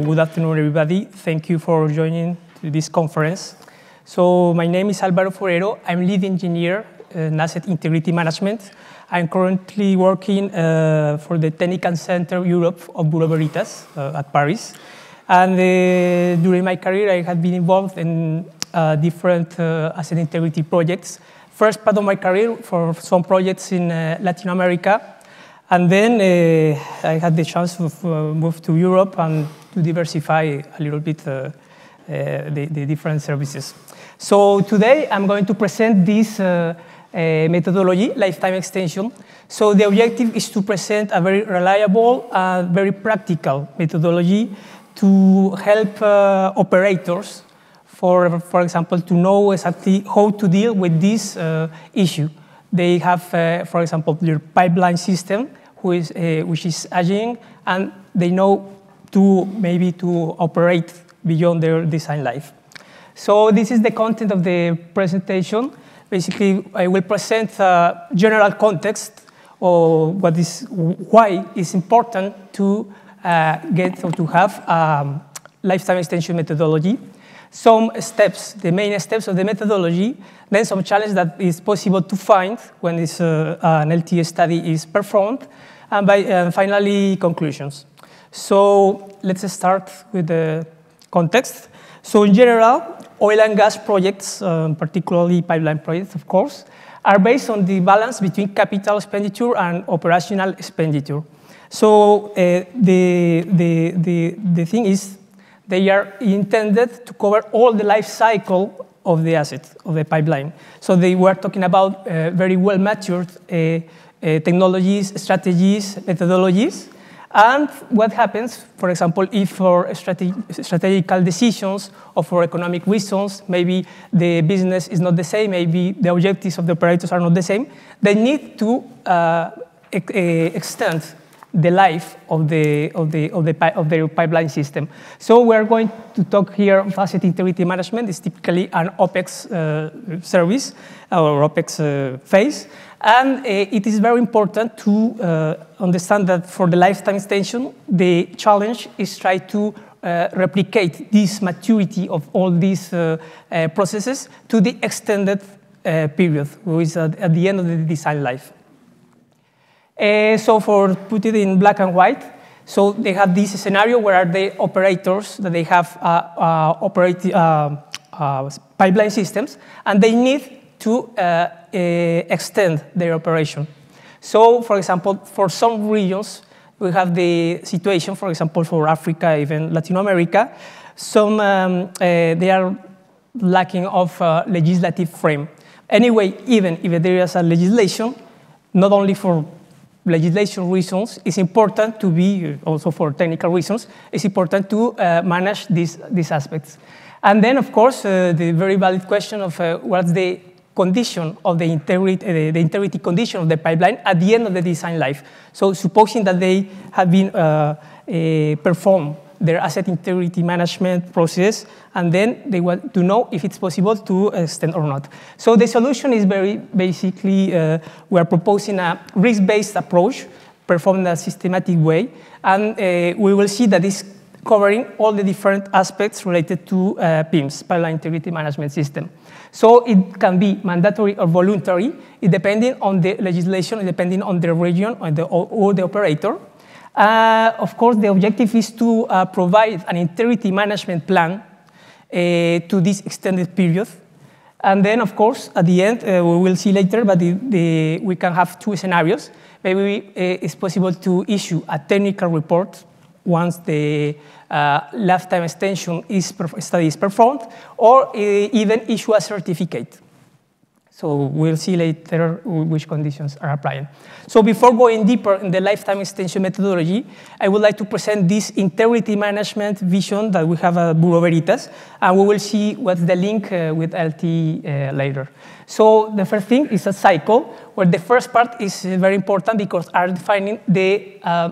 Good afternoon, everybody. Thank you for joining this conference. So my name is Alvaro Forero. I'm lead engineer uh, in asset integrity management. I'm currently working uh, for the Technical Center Europe of Bureau Veritas uh, at Paris. And uh, during my career, I have been involved in uh, different uh, asset integrity projects. First part of my career for some projects in Latin America. And then I had the chance to move to Europe and to diversify a little bit uh, uh, the, the, different services. So today I'm going to present this uh, uh, methodology, lifetime extension. So the objective is to present a very reliable, uh, very practical methodology to help operators, for, for example, to know exactly how to deal with this issue. They have, for example, their pipeline system, uh, which is aging, and they know to maybe to operate beyond their design life. So this is the content of the presentation. Basically, I will present a general context or what is why it's important to uh, get or to have um, lifetime extension methodology. Some steps, the main steps of the methodology, then some challenge that is possible to find when this, uh, an LTE study is performed, and by, uh, finally conclusions. So let's start with the context. So in general, oil and gas projects, um, particularly pipeline projects, of course, are based on the balance between capital expenditure and operational expenditure. So uh, the, the, the, the thing is they are intended to cover all the life cycle of the asset, of the pipeline. So they were talking about uh, very well matured uh, uh, technologies, strategies, methodologies, and what happens, for example, if for strate strategical decisions or for economic reasons, maybe the business is not the same, maybe the objectives of the operators are not the same, they need to uh, ex uh, extend the life of, the, of, the, of, the, of their pipeline system. So we're going to talk here on asset integrity management. It's typically an OPEX uh, service or OPEX uh, phase. And uh, it is very important to uh, understand that for the lifetime extension, the challenge is try to uh, replicate this maturity of all these processes to the extended period, which is at, at, the end of the design life. so for put it in black and white, so they have this scenario where are the operators that they have uh, uh, operate uh, pipeline systems, and they need to uh, extend their operation. So, for example, for some regions, we have the situation, for example, for Africa, even Latin America, some um, uh, they are lacking of uh, legislative frame. Anyway, even if there is a legislation, not only for legislation reasons, it's important to be, also for technical reasons, it's important to uh, manage these, these aspects. And then, of course, uh, the very valid question of uh, what's the condition of the integrity, uh, the integrity condition of the pipeline at the end of the design life. So supposing that they have been uh, uh, eh, performed their asset integrity management process, and then they want to know if it's possible to extend or not. So the solution is very basically uh, we are proposing a risk-based approach performed in a systematic way, and eh, we will see that it's covering all the different aspects related to uh, PIMS, Pipeline Integrity Management System. So it can be mandatory or voluntary, depending on the legislation, depending on the region or the, or the operator. Uh, of course, the objective is to uh, provide an integrity management plan uh, to this extended period. And then, of course, at the end, uh, we will see later, but the, the, we can have two scenarios. Maybe uh, it's possible to issue a technical report once the uh, lifetime extension is study is performed, or uh, even issue a certificate. So we'll see later which conditions are applying. So before going deeper in the lifetime extension methodology, I would like to present this integrity management vision that we have at uh, Bureau Veritas, and we will see what's the link uh, with LT uh, later. So the first thing is a cycle, where the first part is uh, very important because are defining the, uh,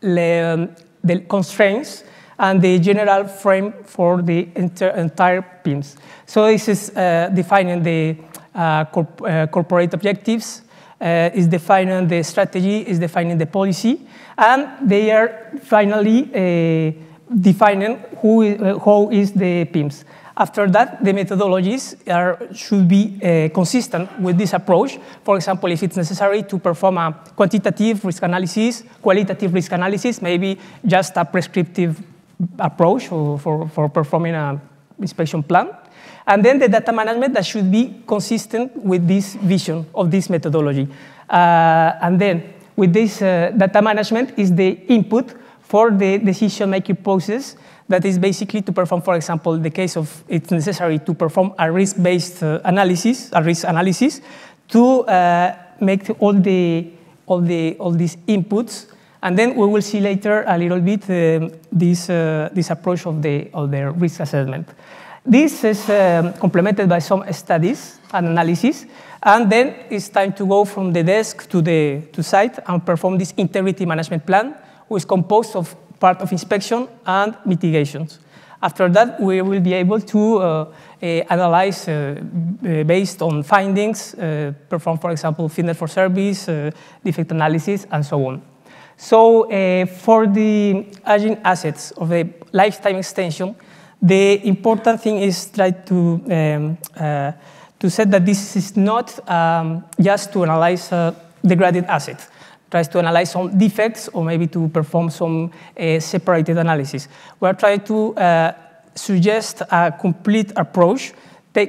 the constraints and the general frame for the entire PIMS. So this is uh, defining the uh, corp uh, corporate objectives, uh, is defining the strategy, is defining the policy, and they are finally uh, defining who is, uh, how is the PIMS. After that, the methodologies are, should be uh, consistent with this approach. For example, if it's necessary to perform a quantitative risk analysis, qualitative risk analysis, maybe just a prescriptive approach for, for, for performing an inspection plan. And then the data management that should be consistent with this vision of this methodology. Uh, and then with this uh, data management is the input for the decision-making process that is basically to perform, for example, the case of it's necessary to perform a risk-based uh, analysis, a risk analysis, to uh, make all the all the all these inputs and then we will see later a little bit um, this, uh, this approach of the, of the risk assessment. This is um, complemented by some studies and analysis. And then it's time to go from the desk to the to site and perform this integrity management plan, which is composed of part of inspection and mitigations. After that, we will be able to uh, uh, analyze uh, uh based on findings, uh, perform, for example, fitness for service, uh, defect analysis, and so on. So eh, for the aging assets of the lifetime extension, the important thing is try to um, uh, to say that this is not um, just to analyze uh, degraded asset. Tries to analyze some defects or maybe to perform some uh, separated analysis. We are trying to uh, suggest a complete approach,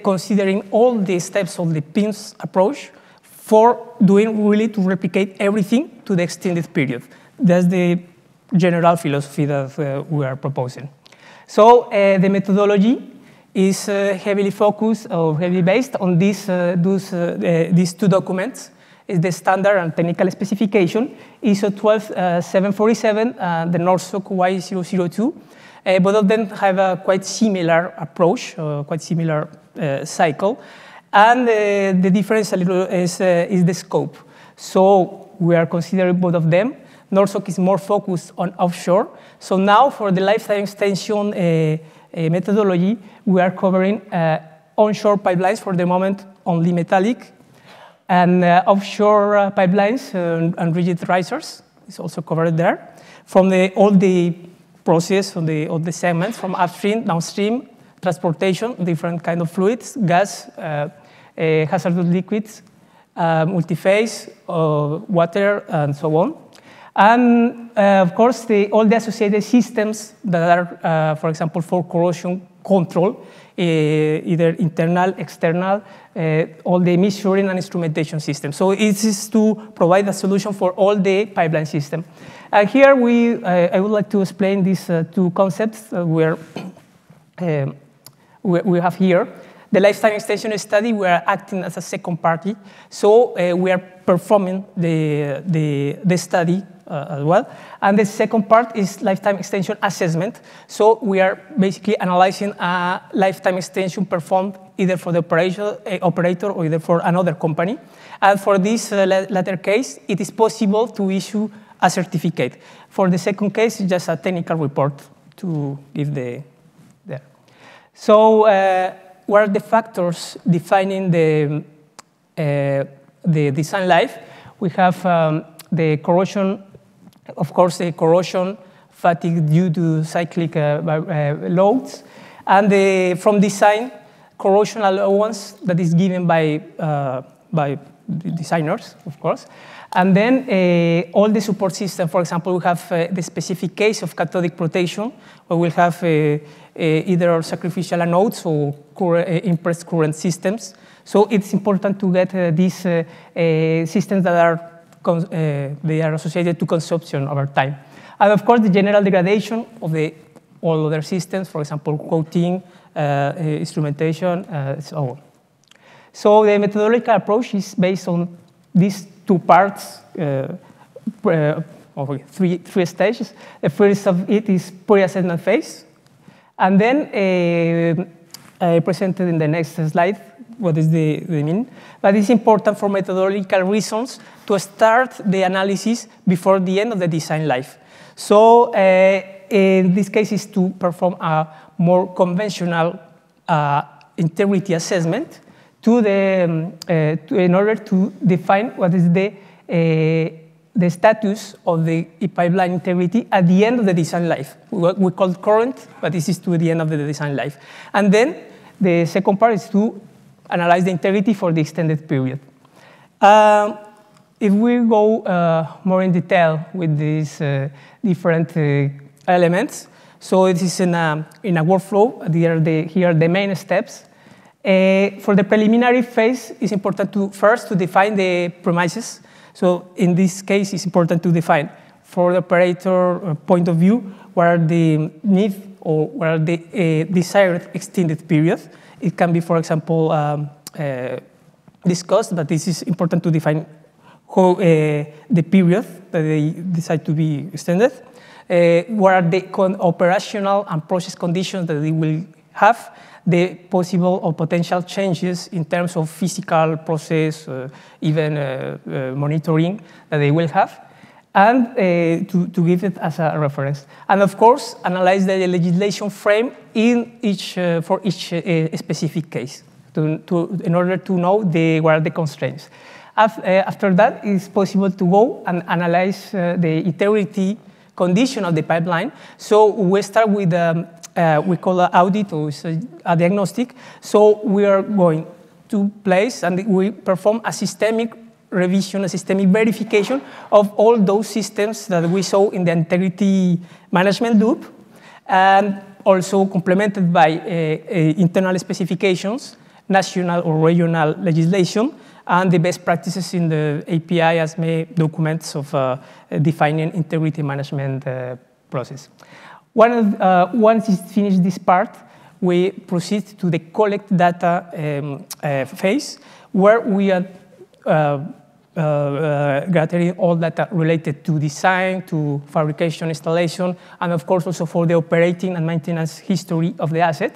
considering all the steps of the PIMS approach for doing really to replicate everything to the extended period. That's the general philosophy that uh, we are proposing. So uh, the methodology is uh, heavily focused or heavily based on these, uh, those, uh, these two documents. It's the standard and technical specification, ISO 12747 uh, and the NORSOC Y002. both of them have a quite similar approach, quite similar cycle. And the difference a little is, is the scope. So we are considering both of them. Norsok is more focused on offshore. So now for the lifetime extension uh, uh, methodology, we are covering uh, onshore pipelines for the moment, only metallic, and uh, offshore uh, pipelines and rigid risers is also covered there. From the, all the process, from the, all the segments, from upstream, downstream, transportation, different kind of fluids, gas, hazardous liquids, uh, multiphase, uh, water, and so on. And um, uh, of course, the, all the associated systems that are, uh, for example, for corrosion control, uh, either internal, external, uh, all the measuring and instrumentation systems. So it is to provide a solution for all the pipeline system. And uh, here we, uh, I would like to explain these two concepts where um, we, we have here the lifetime extension study, we are acting as a second party. So uh, we are performing the, the, the, study uh, as well. And the second part is lifetime extension assessment. So we are basically analyzing a lifetime extension performed either for the operation, uh, operator or either for another company. And for this uh, latter case, it is possible to issue a certificate. For the second case, it's just a technical report to give the there. So uh, what are the factors defining the, uh, the design life? We have um, the corrosion of course, the corrosion, fatigue due to cyclic uh, uh, loads, and the, from design, corrosion allowance that is given by, uh, by designers, of course. And then uh, all the support system, for example, we have uh, the specific case of cathodic protection, where we'll have uh, either sacrificial anodes or current, impressed current systems. So it's important to get these systems that are Eh, they are associated to consumption over time. And of course, the general degradation of the, all other systems, for example, coating, uh, eh, instrumentation, uh, so on. So the methodological approach is based on these two parts, uh, uh or oh, three, three stages. The first of it is pre-ascendant phase, and then um, I presented in the next slide what is the, the mean. But it's important for methodological reasons to start the analysis before the end of the design life. So uh, in this case is to perform a more conventional uh, integrity assessment to the, um, uh, to, in order to define what is the, uh, the status of the pipeline integrity at the end of the design life. we call current, but this is to the end of the design life. And then the second part is to analyze the integrity for the extended period. Um, if we go uh, more in detail with these uh, different uh, elements, so it is in a, in a workflow, here are the, here are the main steps. Uh, for the preliminary phase, it's important to first to define the premises. So in this case, it's important to define for the operator uh, point of view where the needs or what are the uh, desired extended periods. It can be, for example, um, uh, discussed, but this is important to define how eh, the period that they decide to be extended. what are the operational and process conditions that they will have the possible or potential changes in terms of physical process, even monitoring that they will have and uh, to, to, give it as a reference. And of course, analyze the legislation frame in each, uh, for each uh, specific case to, to, in order to know the, what are the constraints. Af uh, after that, it's possible to go and analyze uh, the integrity condition of the pipeline. So we start with, um, uh, we call an audit or a diagnostic. So we are going to place and we perform a systemic revision, a systemic verification of all those systems that we saw in the integrity management loop, and also complemented by uh, uh internal specifications, national or regional legislation, and the best practices in the API as may documents of uh, defining integrity management uh, process. One, uh, once it's finished this part, we proceed to the collect data um, uh, phase, where we are uh, uh, uh, gradually all that are related to design, to fabrication, installation, and of course also for the operating and maintenance history of the asset.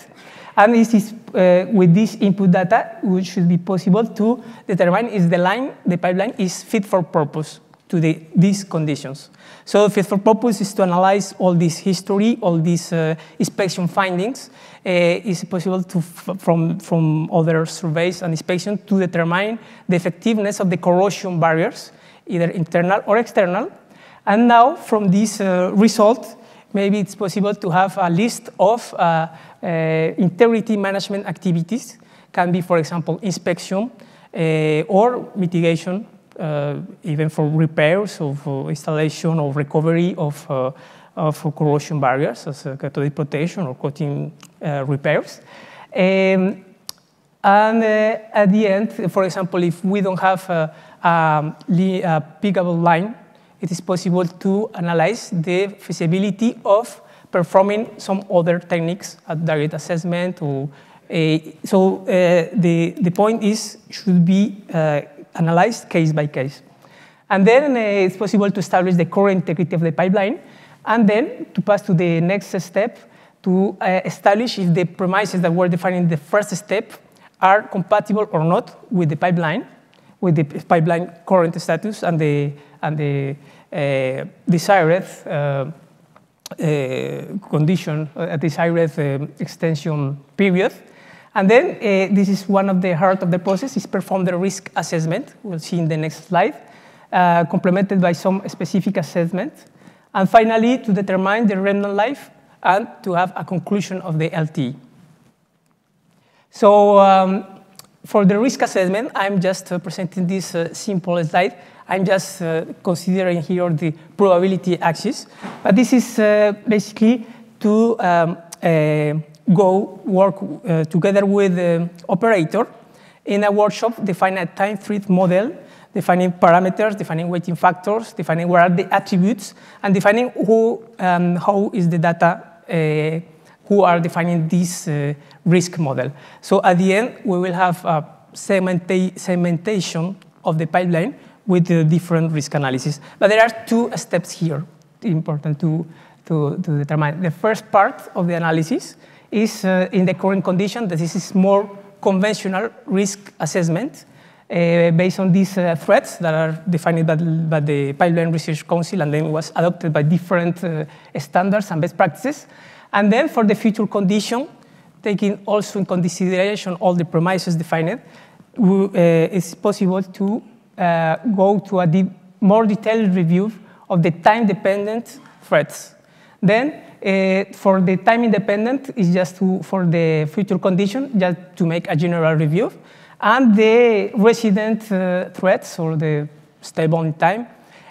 And this is, uh, with this input data, which should be possible to determine if the line, the pipeline is fit for purpose to the, these conditions. So the first purpose is to analyze all this history, all these uh, inspection findings. Uh, it's possible to, from, from other surveys and inspection, to determine the effectiveness of the corrosion barriers, either internal or external. And now from this uh, result, maybe it's possible to have a list of uh, uh integrity management activities. Can be, for example, inspection uh, or mitigation uh, even for repairs of installation or recovery of, uh, of corrosion barriers, as a uh, cathodic protection or coating repairs. Um, and at the end, for example, if we don't have a, a, a pickable line, it is possible to analyze the feasibility of performing some other techniques at direct assessment. Or, uh, so uh, the, the point is should be uh, analyzed case by case. And then uh, it's possible to establish the core integrity of the pipeline, and then to pass to the next step to uh, establish if the premises that were defined in the first step are compatible or not with the pipeline, with the pipeline current status and the, and the uh, desired uh, uh, condition, uh, desired um, extension period. And then uh, this is one of the heart of the process, is perform the risk assessment. We'll see in the next slide, uh, complemented by some specific assessment. And finally, to determine the remnant life and to have a conclusion of the LTE. So um, for the risk assessment, I'm just uh, presenting this uh, simple slide. I'm just uh, considering here the probability axis. But this is uh, basically to um, go work uh, together with the operator in a workshop define a time threat model, defining parameters, defining weighting factors, defining what are the attributes, and defining who um, how is the data uh, who are defining this uh, risk model. So at the end, we will have a segmenta segmentation of the pipeline with the different risk analysis. But there are two steps here important to, to, to determine. The first part of the analysis is uh, in the current condition that this is more conventional risk assessment uh, based on these uh, threats that are defined by, by, the Pipeline Research Council and then was adopted by different standards and best practices. And then for the future condition, taking also in consideration all the premises defined, it's possible to go to a deep, more detailed review of the time-dependent threats. Then uh, for the time independent is just to, for the future condition, just to make a general review. And the resident uh, or the stable in time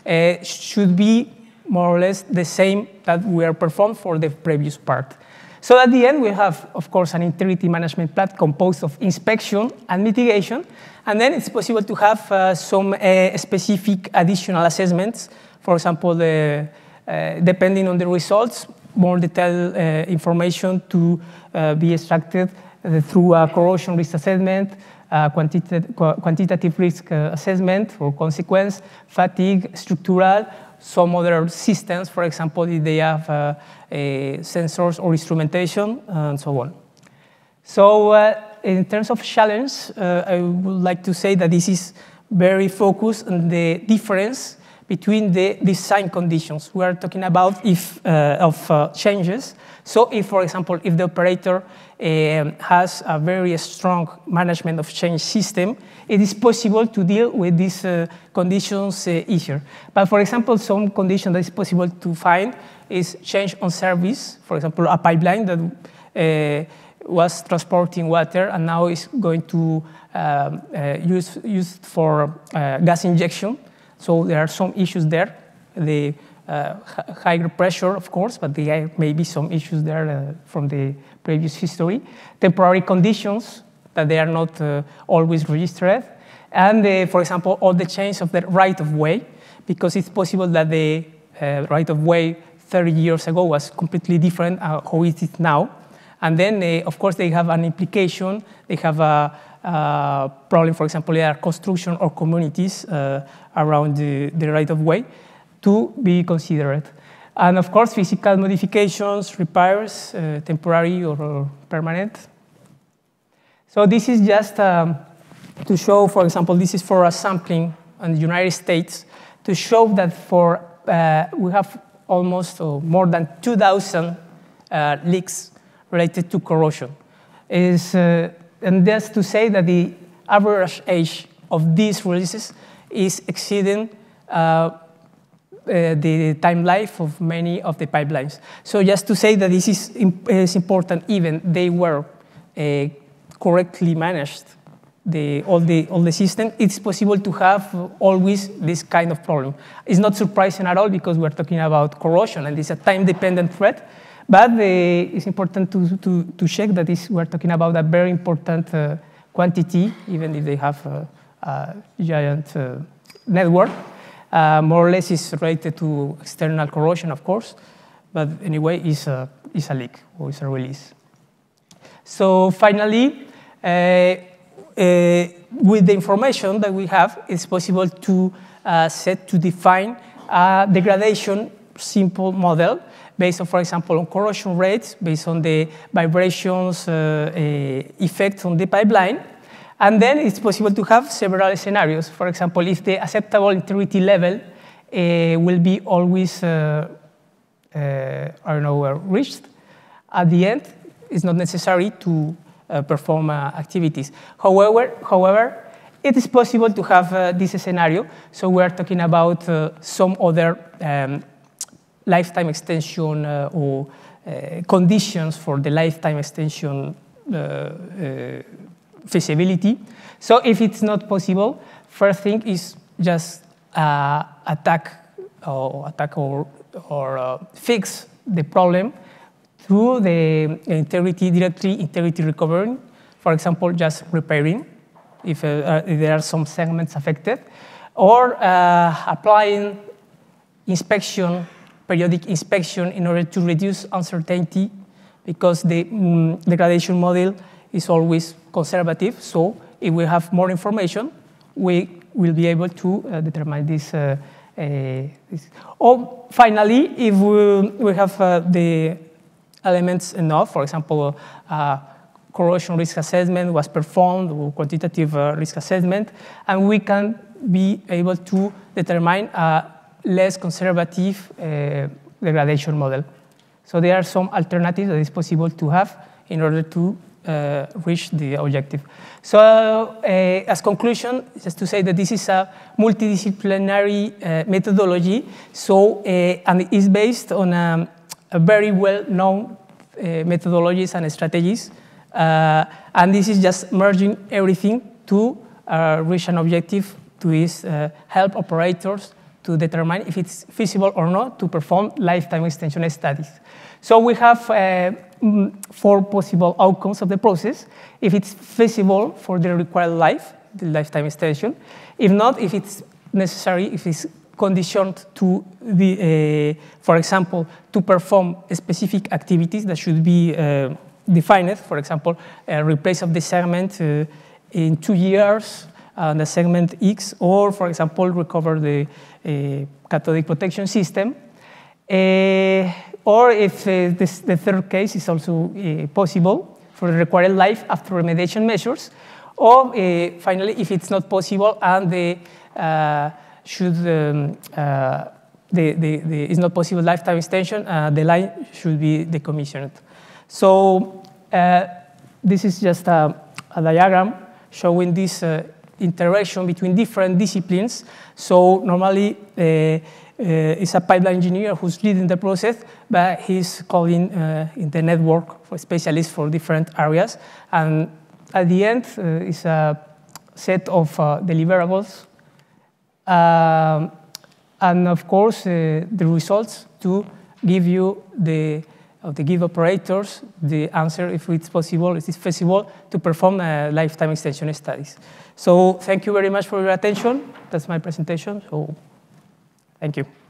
uh, should be more or less the same that we are performed for the previous part. So at the end, we have, of course, an integrity management plan composed of inspection and mitigation. And then it's possible to have uh, some uh, specific additional assessments, for example, the uh, uh, depending on the results, more detailed uh, information to uh, be extracted through a corrosion risk assessment, quantitative, quantitative risk uh, assessment or consequence, fatigue, structural, some other systems, for example, if they have uh, sensors or instrumentation, and so on. So in terms of challenge, I would like to say that this is very focused on the difference between the design conditions. We are talking about if uh, of uh, changes. So if, for example, if the operator um, has a very strong management of change system, it is possible to deal with these uh, conditions uh, easier. But for example, some condition that is possible to find is change on service. For example, a pipeline that uh, was transporting water and now is going to um, uh, use used for gas injection. So there are some issues there. The uh, higher pressure, of course, but there may be some issues there uh, from the previous history. Temporary conditions that they are not uh, always registered. And for example, all the change of the right of way, because it's possible that the uh, right of way 30 years ago was completely different uh, how it is now. And then, uh, of course, they have an implication. They have a uh, problem, for example, there are construction or communities uh, around the, the, right of way to be considered. And of course, physical modifications, repairs, uh, temporary or, or, permanent. So this is just um, to show, for example, this is for a sampling in the United States to show that for uh, we have almost oh, more than 2,000 uh, leaks related to corrosion. It is and that's to say that the average age of these releases is exceeding uh, uh, the time life of many of the pipelines. So just to say that this is, imp is important, even they were uh, correctly managed, the, all, the, all the system, it's possible to have always this kind of problem. It's not surprising at all because we're talking about corrosion and it's a time-dependent threat. But it's important to, to, to check that this, we're talking about a very important uh, quantity, even if they have a, uh, a giant uh, network. Uh, more or less it's related to external corrosion, of course. But anyway, it's a, it's a leak or it's a release. So finally, uh, uh, with the information that we have, it's possible to set to define a degradation simple model based on, for example, on corrosion rates, based on the vibrations uh, uh effect on the pipeline. And then it's possible to have several scenarios. For example, if the acceptable integrity level uh, will be always, uh, I don't know, reached at the end, it's not necessary to perform activities. However, however, it is possible to have uh, this scenario. So we are talking about uh, some other um, lifetime extension uh, or uh, conditions for the lifetime extension uh, feasibility. So if it's not possible, first thing is just attack or attack or, or fix the problem through the integrity directly integrity recovering. For example, just repairing if, uh, if there are some segments affected, or uh, applying inspection periodic inspection in order to reduce uncertainty because the mm, degradation model is always conservative. So if we have more information, we will be able to uh, determine this, uh, uh, this. Or finally, if we, we have uh, the elements enough, for example, uh, corrosion risk assessment was performed, or quantitative uh, risk assessment, and we can be able to determine less conservative eh, degradation model. So there are some alternatives that is possible to have in order to uh, reach the objective. So uh, as conclusion, just to say that this is a multidisciplinary uh, methodology, so and is based on um, a very well-known methodologies and strategies, and this is just merging everything to reach an objective to is help operators to determine if it's feasible or not to perform lifetime extension studies. So we have uh, mm, four possible outcomes of the process. If it's feasible for the required life, the lifetime extension. If not, if it's necessary, if it's conditioned to the, uh, for example, to perform specific activities that should be uh, defined, for example, replace of the segment uh, in two years, on uh, the segment X, or for example, recover the uh, cathodic protection system. Uh, or if this, the third case is also possible for the required life after remediation measures, or finally, if it's not possible and the should um, uh, the, the, the, it's not possible lifetime extension, uh, the line should be decommissioned. So uh, this is just a, a diagram showing these interaction between different disciplines. So normally uh, uh, it's a pipeline engineer who's leading the process, but he's calling uh, in the network for specialists for different areas. And at the end is a set of deliverables. Um, and of course, uh, the results to give you the, to give operators the answer if it's possible, if it's feasible, to perform uh, lifetime extension studies. So thank you very much for your attention. That's my presentation. So thank you.